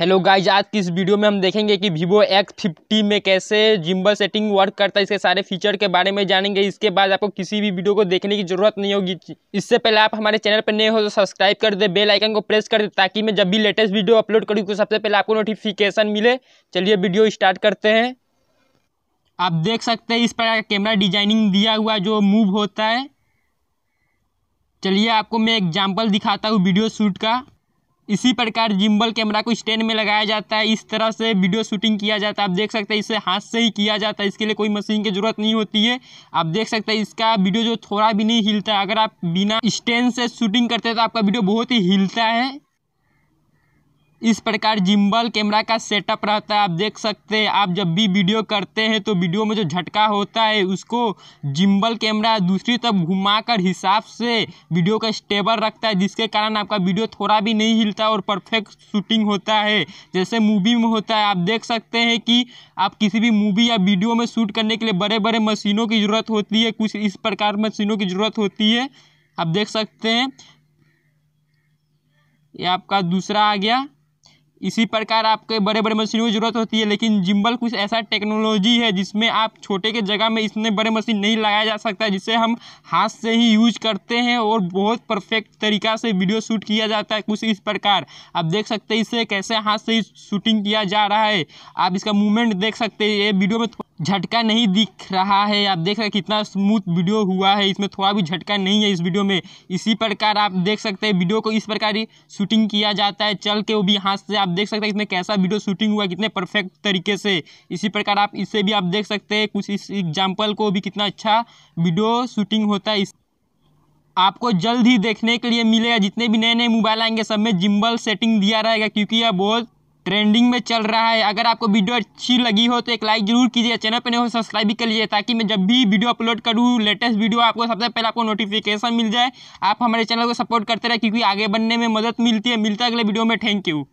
hello guys आज की इस वीडियो में हम देखेंगे कि वीवो एक्स फिफ्टी में कैसे जिम्बल सेटिंग वर्क करता है इसके सारे फीचर के बारे में जानेंगे इसके बाद आपको किसी भी वीडियो को देखने की जरूरत नहीं होगी इससे पहले आप हमारे चैनल पर नए हो तो सब्सक्राइब कर दे बेल आइकन को प्रेस कर दे ताकि मैं जब भी लेटेस्ट वीडियो अपलोड करूँ तो सबसे पहले आपको नोटिफिकेशन मिले चलिए वीडियो स्टार्ट करते हैं आप देख सकते हैं इस पर कैमरा डिजाइनिंग दिया हुआ जो मूव होता है चलिए आपको मैं एग्जाम्पल दिखाता हूँ वीडियो शूट का इसी प्रकार जिम्बल कैमरा को स्टैंड में लगाया जाता है इस तरह से वीडियो शूटिंग किया जाता है आप देख सकते हैं इसे हाथ से ही किया जाता है इसके लिए कोई मशीन की ज़रूरत नहीं होती है आप देख सकते हैं इसका वीडियो जो थोड़ा भी नहीं हिलता है अगर आप बिना स्टैंड से शूटिंग करते हैं तो आपका वीडियो बहुत ही हिलता है इस प्रकार जिम्बल कैमरा का सेटअप रहता है आप देख सकते हैं आप जब भी वीडियो करते हैं तो वीडियो में जो झटका होता है उसको जिम्बल कैमरा दूसरी तरफ घुमाकर हिसाब से वीडियो का स्टेबल रखता है जिसके कारण आपका वीडियो थोड़ा भी नहीं हिलता और परफेक्ट शूटिंग होता है जैसे मूवी में होता है आप देख सकते हैं कि आप किसी भी मूवी या वीडियो में शूट करने के लिए बड़े बड़े मशीनों की ज़रूरत होती है कुछ इस प्रकार मशीनों की ज़रूरत होती है आप देख सकते हैं ये आपका दूसरा आ गया इसी प्रकार आपके बड़े बड़े मशीनों की ज़रूरत होती है लेकिन जिम्बल कुछ ऐसा टेक्नोलॉजी है जिसमें आप छोटे के जगह में इतने बड़े मशीन नहीं लगाया जा सकता जिसे हम हाथ से ही यूज करते हैं और बहुत परफेक्ट तरीका से वीडियो शूट किया जाता है कुछ इस प्रकार आप देख सकते हैं इसे कैसे हाथ से शूटिंग किया जा रहा है आप इसका मूवमेंट देख सकते हैं ये वीडियो में झटका नहीं दिख रहा है आप देख रहे हैं कितना स्मूथ वीडियो हुआ है इसमें थोड़ा भी झटका नहीं है इस वीडियो में इसी प्रकार आप देख सकते हैं वीडियो को इस प्रकार ही शूटिंग किया जाता है चल के वो भी हाथ से आप देख सकते हैं इसमें कैसा वीडियो शूटिंग हुआ कितने परफेक्ट तरीके से इसी प्रकार आप इससे भी आप देख सकते हैं कुछ इस एग्जाम्पल को भी कितना अच्छा वीडियो शूटिंग होता है इस आपको जल्द ही देखने के लिए मिलेगा जितने भी नए नए मोबाइल आएंगे सब में जिम्बल सेटिंग दिया रहेगा क्योंकि यह बहुत ट्रेंडिंग में चल रहा है अगर आपको वीडियो अच्छी लगी हो तो एक लाइक जरूर कीजिए चैनल पर नहीं हो तो सब्सक्राइब भी कर लीजिए ताकि मैं जब भी वीडियो अपलोड करूँ लेटेस्ट वीडियो आपको सबसे पहले आपको नोटिफिकेशन मिल जाए आप हमारे चैनल को सपोर्ट करते रहे क्योंकि आगे बढ़ने में मदद मिलती है मिलता है अगले वीडियो में थैंक यू